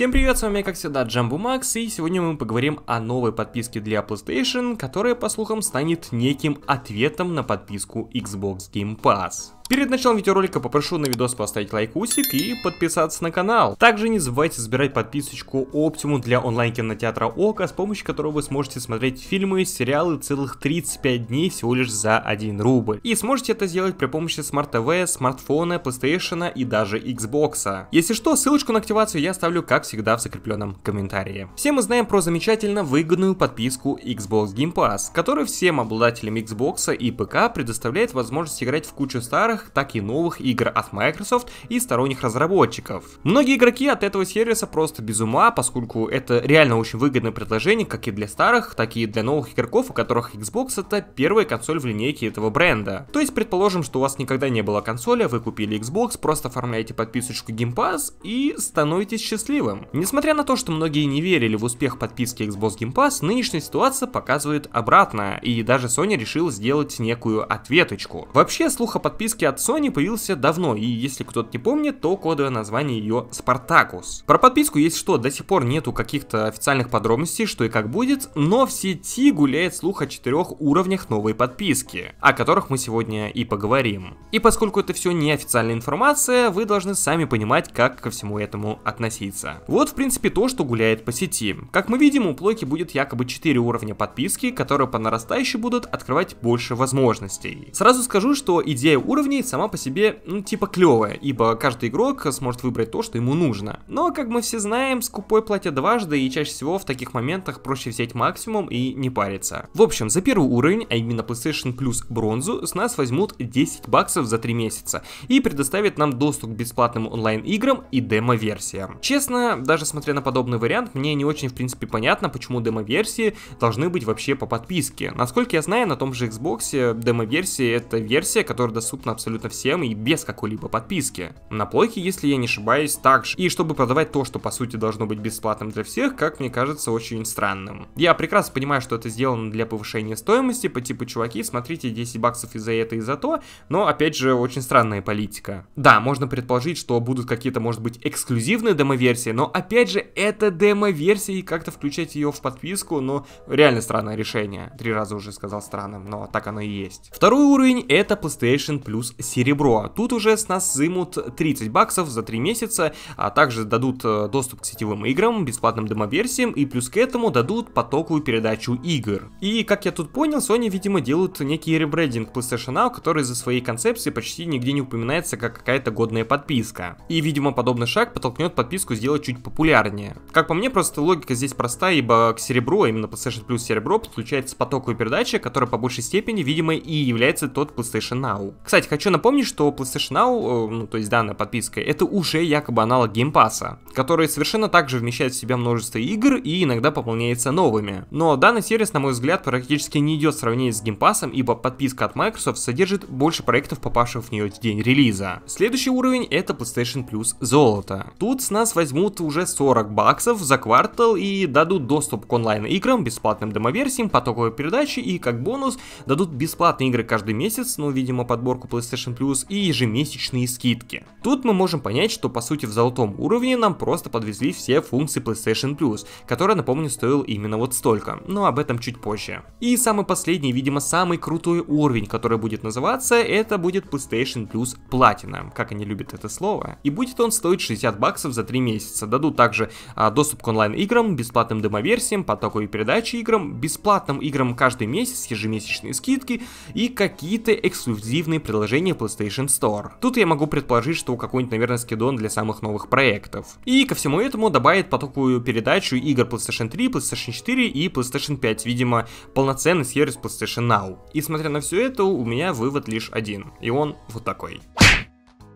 Всем привет, с вами как всегда Джамбу Макс, и сегодня мы поговорим о новой подписке для PlayStation, которая по слухам станет неким ответом на подписку Xbox Game Pass. Перед началом видеоролика попрошу на видос поставить лайкусик и подписаться на канал. Также не забывайте забирать подписочку Optimum для онлайн-кинотеатра ОКО, с помощью которого вы сможете смотреть фильмы, и сериалы целых 35 дней всего лишь за 1 рубль. И сможете это сделать при помощи Smart TV, смартфона, PlayStation и даже Xbox. Если что, ссылочку на активацию я оставлю, как всегда, в закрепленном комментарии. Все мы знаем про замечательно выгодную подписку Xbox Game Pass, которая всем обладателям Xbox и ПК предоставляет возможность играть в кучу старых старых, так и новых игр от Microsoft и сторонних разработчиков. Многие игроки от этого сервиса просто без ума, поскольку это реально очень выгодное предложение как и для старых, так и для новых игроков, у которых Xbox это первая консоль в линейке этого бренда. То есть предположим, что у вас никогда не было консоли, вы купили Xbox, просто оформляете подписочку Game Pass и становитесь счастливым. Несмотря на то, что многие не верили в успех подписки Xbox Game Pass, нынешняя ситуация показывает обратное, и даже Sony решила сделать некую ответочку. Вообще, слух о подписке от Sony появился давно, и если кто-то не помнит, то кодовое название ее Spartacus. Про подписку есть что, до сих пор нету каких-то официальных подробностей, что и как будет, но в сети гуляет слух о четырех уровнях новой подписки, о которых мы сегодня и поговорим. И поскольку это все неофициальная информация, вы должны сами понимать, как ко всему этому относиться. Вот в принципе то, что гуляет по сети. Как мы видим, у Плойки будет якобы 4 уровня подписки, которые по нарастающей будут открывать больше возможностей. Сразу скажу, что идея уровней сама по себе, ну, типа клевая, ибо каждый игрок сможет выбрать то, что ему нужно. Но, как мы все знаем, скупой платят дважды, и чаще всего в таких моментах проще взять максимум и не париться. В общем, за первый уровень, а именно PlayStation Plus бронзу, с нас возьмут 10 баксов за 3 месяца и предоставят нам доступ к бесплатным онлайн-играм и демо-версиям. Честно, даже смотря на подобный вариант, мне не очень в принципе понятно, почему демо-версии должны быть вообще по подписке. Насколько я знаю, на том же Xbox демо-версии это версия, которая доступна абсолютно абсолютно всем и без какой-либо подписки. На плойке, если я не ошибаюсь, также. И чтобы продавать то, что по сути должно быть бесплатным для всех, как мне кажется, очень странным. Я прекрасно понимаю, что это сделано для повышения стоимости, по типу, чуваки, смотрите, 10 баксов и за это, и за то, но, опять же, очень странная политика. Да, можно предположить, что будут какие-то, может быть, эксклюзивные демо-версии, но, опять же, это демо-версия, и как-то включать ее в подписку, но ну, реально странное решение. Три раза уже сказал странным, но так оно и есть. Второй уровень — это PlayStation Plus серебро. А тут уже с нас займут 30 баксов за 3 месяца, а также дадут э, доступ к сетевым играм, бесплатным демоверсиям и плюс к этому дадут потоковую передачу игр. И как я тут понял, Sony, видимо, делают некий ребрендинг PlayStation Now, который за своей концепцией почти нигде не упоминается как какая-то годная подписка. И, видимо, подобный шаг подтолкнет подписку сделать чуть популярнее. Как по мне, просто логика здесь простая, ибо к серебру, а именно PlayStation Plus серебро, подключается потоковая передача, которая по большей степени, видимо, и является тот PlayStation Now. Кстати, хочу Хочу напомнить, что PlayStation Now, э, ну, то есть данная подписка, это уже якобы аналог Game Pass, который совершенно также вмещает в себя множество игр и иногда пополняется новыми. Но данный сервис, на мой взгляд, практически не идет сравнение с Game Pass, ибо подписка от Microsoft содержит больше проектов, попавших в нее в день релиза. Следующий уровень это PlayStation Plus золото. Тут с нас возьмут уже 40 баксов за квартал и дадут доступ к онлайн-играм, бесплатным демоверсиям, потоковой передаче и как бонус дадут бесплатные игры каждый месяц, ну, видимо, подборку PlayStation PlayStation Plus и ежемесячные скидки. Тут мы можем понять, что по сути в золотом уровне нам просто подвезли все функции PlayStation Plus, которая, напомню, стоила именно вот столько, но об этом чуть позже. И самый последний, видимо, самый крутой уровень, который будет называться, это будет PlayStation Plus Platinum, как они любят это слово. И будет он стоить 60 баксов за 3 месяца. Дадут также а, доступ к онлайн-играм, бесплатным демоверсиям, потоковой передаче играм, бесплатным играм каждый месяц, ежемесячные скидки и какие-то эксклюзивные приложения приложении PlayStation Store. Тут я могу предположить, что какой-нибудь, наверное, скидон для самых новых проектов. И ко всему этому добавит потоковую передачу игр PlayStation 3, PlayStation 4 и PlayStation 5, видимо, полноценный сервис PlayStation Now. И смотря на все это, у меня вывод лишь один, и он вот такой.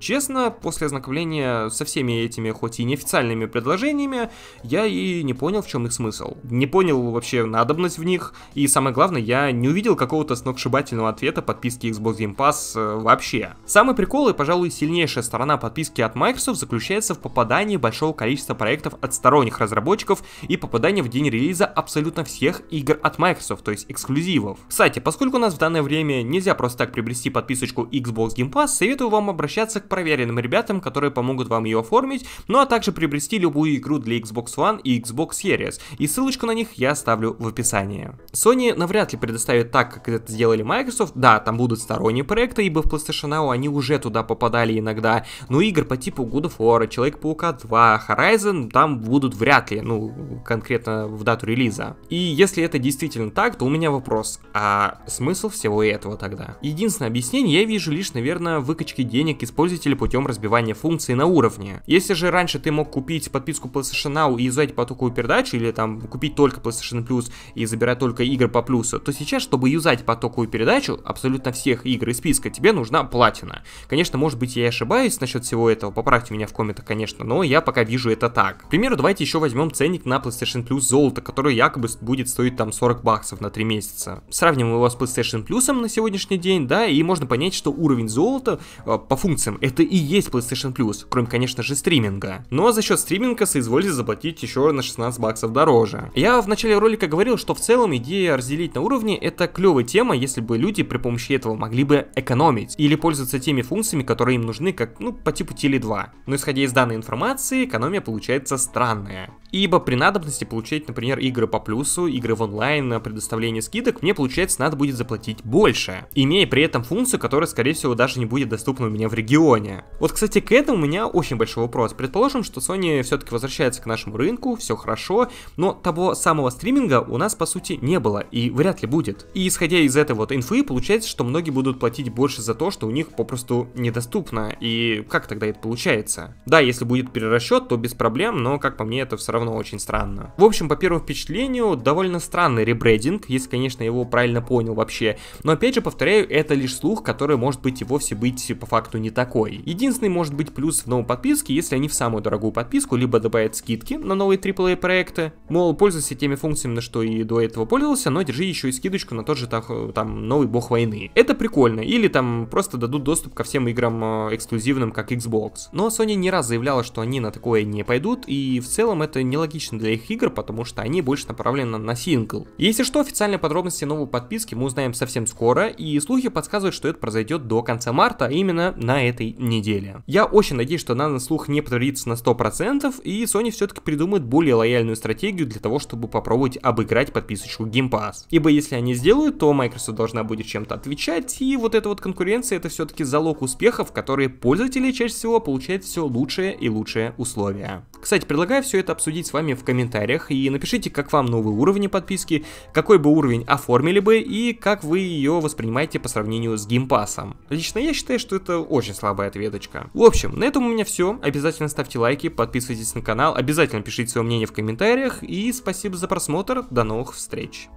Честно, после ознакомления со всеми этими, хоть и неофициальными предложениями, я и не понял, в чем их смысл. Не понял вообще надобность в них, и самое главное, я не увидел какого-то сногсшибательного ответа подписки Xbox Game Pass э, вообще. Самый прикол и, пожалуй, сильнейшая сторона подписки от Microsoft заключается в попадании большого количества проектов от сторонних разработчиков и попадании в день релиза абсолютно всех игр от Microsoft, то есть эксклюзивов. Кстати, поскольку у нас в данное время нельзя просто так приобрести подписочку Xbox Game Pass, советую вам обращаться к проверенным ребятам, которые помогут вам ее оформить, ну а также приобрести любую игру для Xbox One и Xbox Series, и ссылочку на них я оставлю в описании. Sony навряд ли предоставит так, как это сделали Microsoft, да, там будут сторонние проекты, ибо в PlayStation Now они уже туда попадали иногда, но ну, игр по типу God of War, Человек-паука 2, Horizon там будут вряд ли, ну, конкретно в дату релиза. И если это действительно так, то у меня вопрос, а смысл всего этого тогда? Единственное объяснение я вижу лишь, наверное, выкачки денег, использовать запустили путем разбивания функции на уровне. Если же раньше ты мог купить подписку PlayStation Now и изучать потоковую передачу, или там купить только PlayStation Plus и забирать только игры по плюсу, то сейчас, чтобы юзать потоковую передачу абсолютно всех игр из списка, тебе нужна платина. Конечно, может быть я и ошибаюсь насчет всего этого, поправьте меня в комментах, конечно, но я пока вижу это так. К примеру, давайте еще возьмем ценник на PlayStation Plus золото, который якобы будет стоить там 40 баксов на 3 месяца. Сравним его с PlayStation Plus на сегодняшний день, да, и можно понять, что уровень золота э, по функциям это и есть PlayStation Plus, кроме, конечно же, стриминга. Но за счет стриминга соизволили заплатить еще на 16 баксов дороже. Я в начале ролика говорил, что в целом идея разделить на уровни это клевая тема, если бы люди при помощи этого могли бы экономить или пользоваться теми функциями, которые им нужны, как, ну, по типу Теле 2. Но исходя из данной информации, экономия получается странная. Ибо при надобности получать, например, игры по плюсу, игры в онлайн, на предоставление скидок, мне, получается, надо будет заплатить больше, имея при этом функцию, которая, скорее всего, даже не будет доступна у меня в регионе Sony. Вот, кстати, к этому у меня очень большой вопрос. Предположим, что Sony все-таки возвращается к нашему рынку, все хорошо, но того самого стриминга у нас, по сути, не было и вряд ли будет. И исходя из этой вот инфы, получается, что многие будут платить больше за то, что у них попросту недоступно. И как тогда это получается? Да, если будет перерасчет, то без проблем, но, как по мне, это все равно очень странно. В общем, по первому впечатлению, довольно странный ребрендинг, если, конечно, его правильно понял вообще. Но, опять же, повторяю, это лишь слух, который, может быть, и вовсе быть по факту не такой дорогой. Единственный может быть плюс в новой подписке, если они в самую дорогую подписку либо добавят скидки на новые AAA проекты, Мол, пользуйся теми функциями, на что и до этого пользовался, но держи еще и скидочку на тот же э, там, новый бог войны. Это прикольно. Или там просто дадут доступ ко всем играм э, эксклюзивным, как Xbox. Но Sony не раз заявляла, что они на такое не пойдут, и в целом это нелогично для их игр, потому что они больше направлены на сингл. Если что, официальные подробности новой подписки мы узнаем совсем скоро, и слухи подсказывают, что это произойдет до конца марта, а именно на этой неделе. Я очень надеюсь, что данный слух не подтвердится на 100%, и Sony все-таки придумает более лояльную стратегию студию для того, чтобы попробовать обыграть подписочку Game Pass. Ибо если они сделают, то Microsoft должна будет чем-то отвечать, и вот эта вот конкуренция это все-таки залог успехов, которые пользователи чаще всего получают все лучшее и лучшее условия. Кстати, предлагаю все это обсудить с вами в комментариях и напишите, как вам новые уровни подписки, какой бы уровень оформили бы и как вы ее воспринимаете по сравнению с геймпасом. Лично я считаю, что это очень слабая ответочка. В общем, на этом у меня все. Обязательно ставьте лайки, подписывайтесь на канал, обязательно пишите свое мнение в комментариях и спасибо за просмотр, до новых встреч!